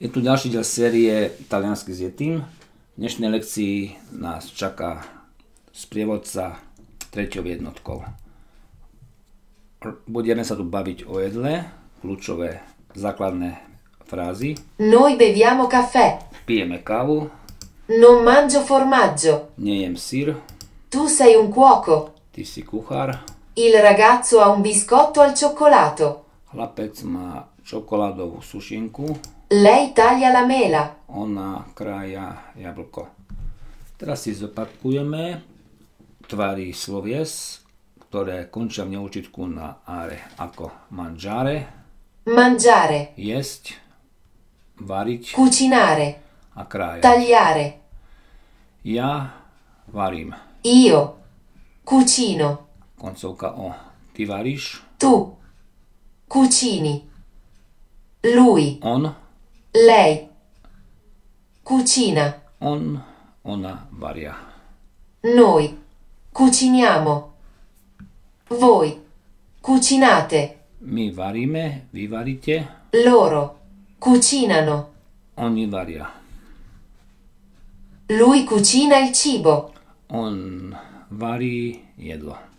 Je tu ďalší diel série Taliansky s Jetým. V dnešnej lekcii nás čaká sprievodca treťou jednotkou. Budeme sa tu baviť o jedle, kľúčové základné frázy. Noi beviamo caffè. Pijeme kávu. Non mangio formaggio. Nejem sír. Tu sei un cuoco. Ty si kuchár. Il ragazzo ha un biscotto al cioccolato. Chlapec má čokoládovú sušinku. Lej talia la mela. Ona kraja jablko. Teraz si zopakujeme tvary slovies, ktoré končia v neurčitku na are, ako mangiare. Mangiare. Jesť, variť. Cucinare. A krájať. Tagliare. Ja varím. Io. Cucino. Koncovka o. Ty varíš. Tu. Cucini. Lui. On. Lei cucina. On, una varia. Noi cuciniamo. Voi cucinate. Mi varime, vi varite. Loro cucinano. Ogni varia. Lui cucina il cibo. On vari jedlo.